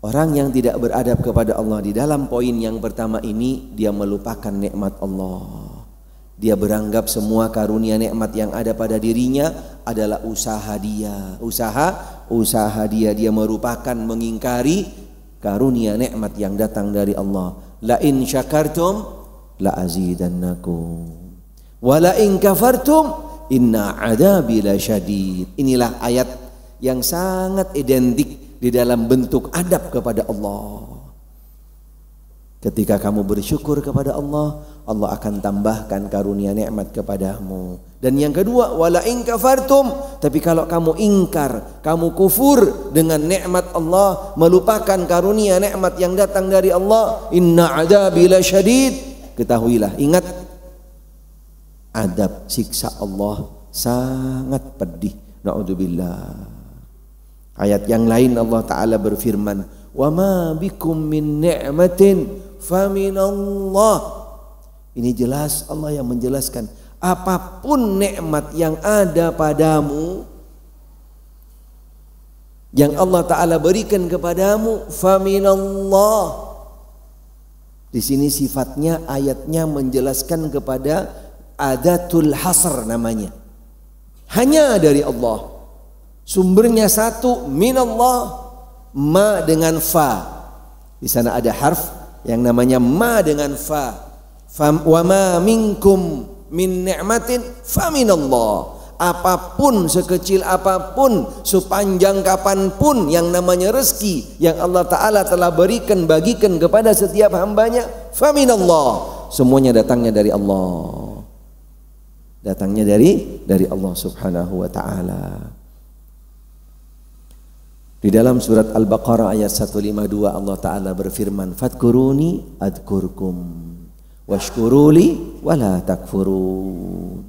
Orang yang tidak beradab kepada Allah di dalam poin yang pertama ini dia melupakan nikmat Allah. Dia beranggap semua karunia nikmat yang ada pada dirinya adalah usaha dia. Usaha usaha dia dia merupakan mengingkari karunia nikmat yang datang dari Allah. La in syakartum la azidannakum. Wa la in kafartum inna adabi lasyadid. Inilah ayat yang sangat identik di dalam bentuk adab kepada Allah. Ketika kamu bersyukur kepada Allah, Allah akan tambahkan karunia nikmat kepadamu. Dan yang kedua, wala in kafartum, tapi kalau kamu ingkar, kamu kufur dengan nikmat Allah, melupakan karunia nikmat yang datang dari Allah, inna adabi lasyadid. Ketahuilah, ingat adab siksa Allah sangat pedih. Naudzubillah. Ayat yang lain Allah Ta'ala berfirman, وَمَا بِكُمْ مِنْ نِعْمَةٍ فَمِنَ اللَّهِ Ini jelas Allah yang menjelaskan. Apapun nikmat yang ada padamu, yang Allah Ta'ala berikan kepadamu, faminallah. Di sini sifatnya ayatnya menjelaskan kepada adatul hasr namanya. Hanya dari Allah. Sumbernya satu minallah ma dengan fa. Di sana ada harf yang namanya ma dengan fa. wa ma minkum min ni'matin fa minallah. Apapun sekecil apapun, sepanjang kapanpun yang namanya rezeki yang Allah Ta'ala telah berikan, bagikan kepada setiap hambanya, faminallah. Semuanya datangnya dari Allah datangnya dari dari Allah Subhanahu wa taala. Di dalam surat Al-Baqarah ayat 152 Allah Ta'ala berfirman, Fadkuruni adkurkum, washkuruli wala takfurun.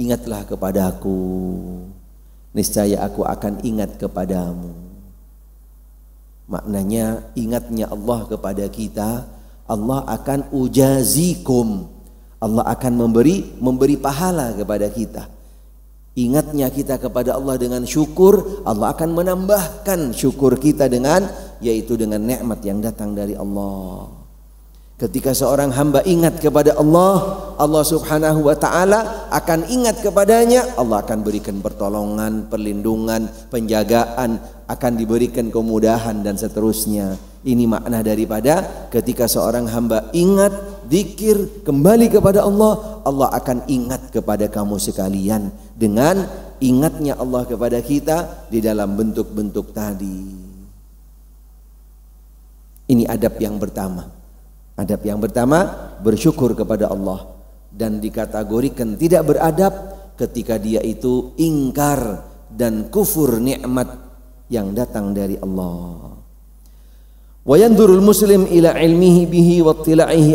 Ingatlah kepadaku, niscaya aku akan ingat kepadamu. Maknanya ingatnya Allah kepada kita, Allah akan ujazikum. Allah akan memberi memberi pahala kepada kita. Ingatnya kita kepada Allah dengan syukur, Allah akan menambahkan syukur kita dengan yaitu dengan nikmat yang datang dari Allah. Ketika seorang hamba ingat kepada Allah, Allah Subhanahu wa taala akan ingat kepadanya, Allah akan berikan pertolongan, perlindungan, penjagaan, akan diberikan kemudahan dan seterusnya. Ini makna daripada ketika seorang hamba ingat, dikir, kembali kepada Allah, Allah akan ingat kepada kamu sekalian dengan ingatnya Allah kepada kita di dalam bentuk-bentuk tadi. Ini adab yang pertama. Adab yang pertama bersyukur kepada Allah dan dikategorikan tidak beradab ketika dia itu ingkar dan kufur nikmat yang datang dari Allah. Wa muslim ila ilmihi bihi wa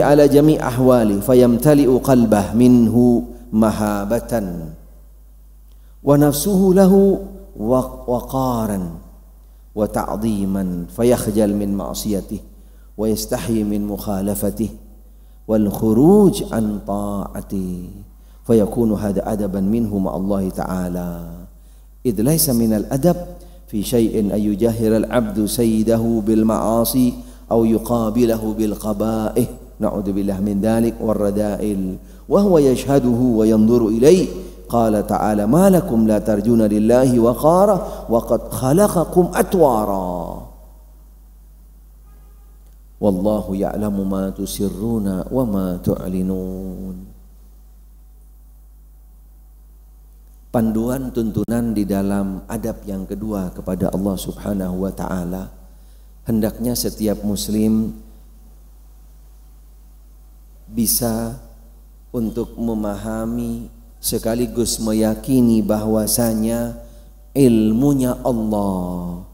ala jami' ahwali fayamtali'u qalbah minhu mahabatan. ونفسه له وقارا وتعظيما فيخجل من معصيته ويستحي من مخالفته والخروج عن طاعته فيكون هذا أدبا منه مع الله تعالى إذ ليس من الأدب في شيء أن يجاهر العبد سيده بالمعاصي أو يقابله بالقبائه نعوذ بالله من ذلك والرذائل وهو يشهده وينظر إليه Qala ta'ala ما la tarjuna lillahi لله wa qad khalaqakum atwara. Wallahu ya'lamu ma tusirruna wa ma tu'linun. Panduan tuntunan di dalam adab yang kedua kepada Allah Subhanahu wa taala hendaknya setiap muslim bisa untuk memahami sekaligus meyakini bahwasanya ilmunya Allah,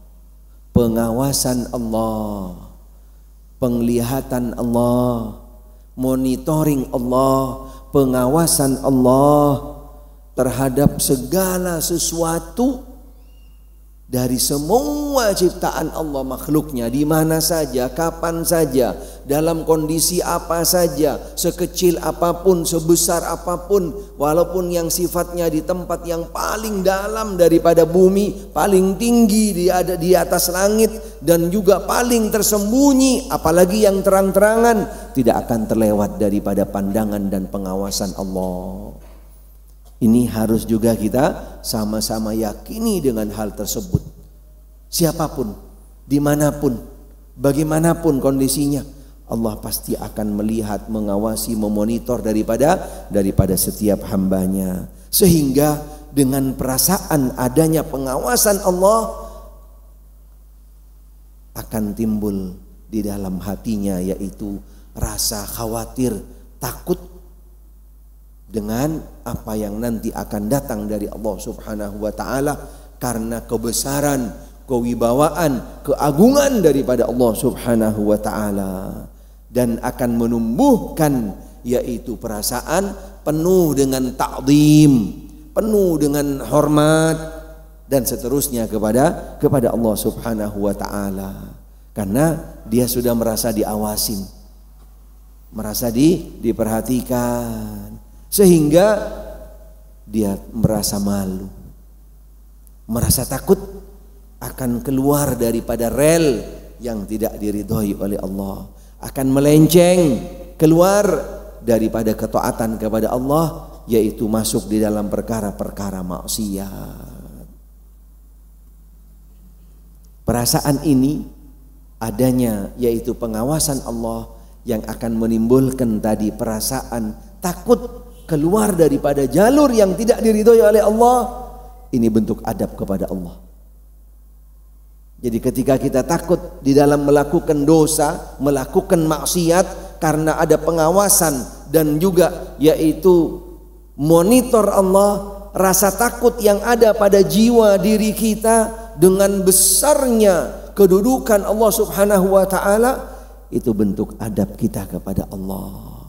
pengawasan Allah, penglihatan Allah, monitoring Allah, pengawasan Allah terhadap segala sesuatu dari semua ciptaan Allah makhluknya di mana saja, kapan saja, dalam kondisi apa saja, sekecil apapun, sebesar apapun, walaupun yang sifatnya di tempat yang paling dalam daripada bumi, paling tinggi di ada di atas langit dan juga paling tersembunyi, apalagi yang terang-terangan tidak akan terlewat daripada pandangan dan pengawasan Allah. Ini harus juga kita sama-sama yakini dengan hal tersebut. Siapapun, dimanapun, bagaimanapun kondisinya, Allah pasti akan melihat, mengawasi, memonitor daripada daripada setiap hambanya. Sehingga dengan perasaan adanya pengawasan Allah akan timbul di dalam hatinya yaitu rasa khawatir, takut dengan apa yang nanti akan datang dari Allah Subhanahu wa taala karena kebesaran, kewibawaan, keagungan daripada Allah Subhanahu wa taala dan akan menumbuhkan yaitu perasaan penuh dengan takdim, penuh dengan hormat dan seterusnya kepada kepada Allah Subhanahu wa taala. Karena dia sudah merasa diawasin, merasa di diperhatikan sehingga dia merasa malu, merasa takut akan keluar daripada rel yang tidak diridhoi oleh Allah akan melenceng keluar daripada ketaatan kepada Allah yaitu masuk di dalam perkara-perkara maksiat. Perasaan ini adanya yaitu pengawasan Allah yang akan menimbulkan tadi perasaan takut keluar daripada jalur yang tidak diridhoi oleh Allah. Ini bentuk adab kepada Allah. Jadi ketika kita takut di dalam melakukan dosa, melakukan maksiat karena ada pengawasan dan juga yaitu monitor Allah, rasa takut yang ada pada jiwa diri kita dengan besarnya kedudukan Allah Subhanahu wa taala itu bentuk adab kita kepada Allah.